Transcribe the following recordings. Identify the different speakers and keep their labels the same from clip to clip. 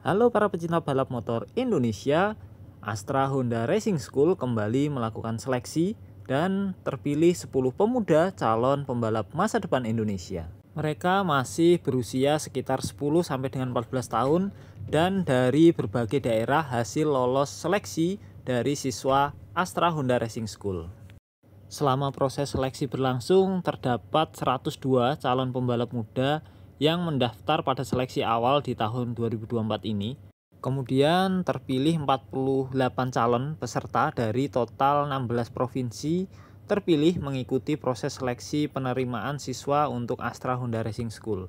Speaker 1: Halo para pecinta balap motor Indonesia, Astra Honda Racing School kembali melakukan seleksi dan terpilih 10 pemuda calon pembalap masa depan Indonesia. Mereka masih berusia sekitar 10 sampai dengan 14 tahun dan dari berbagai daerah hasil lolos seleksi dari siswa Astra Honda Racing School. Selama proses seleksi berlangsung, terdapat 102 calon pembalap muda yang mendaftar pada seleksi awal di tahun 2024 ini. Kemudian terpilih 48 calon peserta dari total 16 provinsi terpilih mengikuti proses seleksi penerimaan siswa untuk Astra Honda Racing School.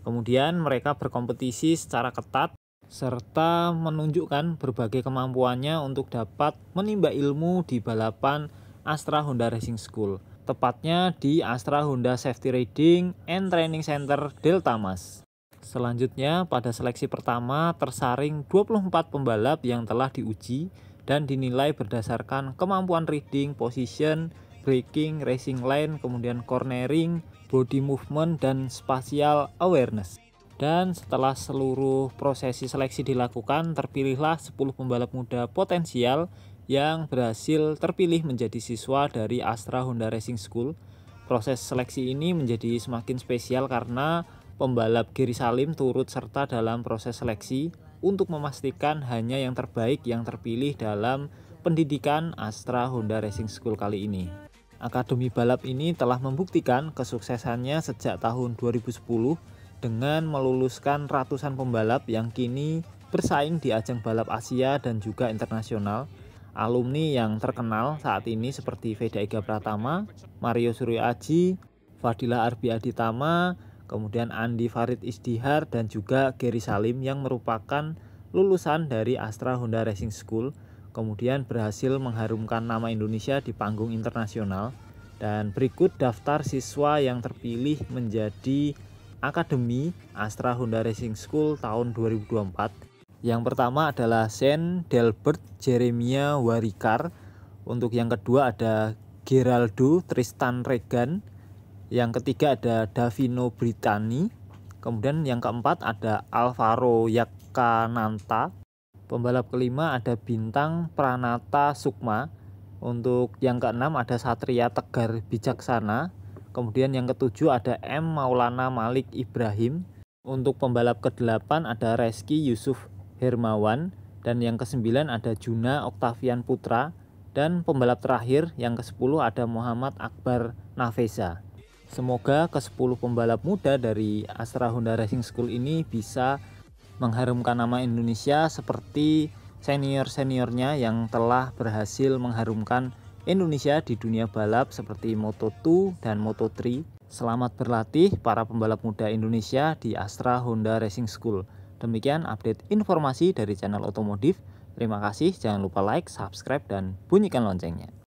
Speaker 1: Kemudian mereka berkompetisi secara ketat serta menunjukkan berbagai kemampuannya untuk dapat menimba ilmu di balapan Astra Honda Racing School tepatnya di Astra Honda Safety Riding and Training Center Delta Mas. Selanjutnya, pada seleksi pertama tersaring 24 pembalap yang telah diuji dan dinilai berdasarkan kemampuan reading, position, braking, racing line, kemudian cornering, body movement, dan spatial awareness. Dan setelah seluruh prosesi seleksi dilakukan, terpilihlah 10 pembalap muda potensial yang berhasil terpilih menjadi siswa dari Astra Honda Racing School. Proses seleksi ini menjadi semakin spesial karena pembalap Giri Salim turut serta dalam proses seleksi untuk memastikan hanya yang terbaik yang terpilih dalam pendidikan Astra Honda Racing School kali ini. Akademi balap ini telah membuktikan kesuksesannya sejak tahun 2010 dengan meluluskan ratusan pembalap yang kini bersaing di ajang balap Asia dan juga internasional alumni yang terkenal saat ini seperti Veda Ega Pratama, Mario Suryo Aji, Fadila Arbi Aditama, kemudian Andi Farid Isdihar dan juga Gary Salim yang merupakan lulusan dari Astra Honda Racing School kemudian berhasil mengharumkan nama Indonesia di panggung internasional dan berikut daftar siswa yang terpilih menjadi Akademi Astra Honda Racing School tahun 2024 yang pertama adalah Saint Delbert Jeremia Warikar. Untuk yang kedua ada Geraldo Tristan Regan. Yang ketiga ada Davino Britani Kemudian yang keempat ada Alvaro Yakananta. Pembalap kelima ada Bintang Pranata Sukma. Untuk yang keenam ada Satria Tegar Bijaksana. Kemudian yang ketujuh ada M Maulana Malik Ibrahim. Untuk pembalap ke-8 ada Reski Yusuf Hermawan, dan yang kesembilan ada Juna Oktavian Putra, dan pembalap terakhir yang ke-10 ada Muhammad Akbar Naveza. Semoga ke-10 pembalap muda dari Astra Honda Racing School ini bisa mengharumkan nama Indonesia seperti senior-seniornya yang telah berhasil mengharumkan Indonesia di dunia balap seperti Moto2 dan Moto3. Selamat berlatih para pembalap muda Indonesia di Astra Honda Racing School. Demikian update informasi dari channel otomotif. Terima kasih, jangan lupa like, subscribe, dan bunyikan loncengnya.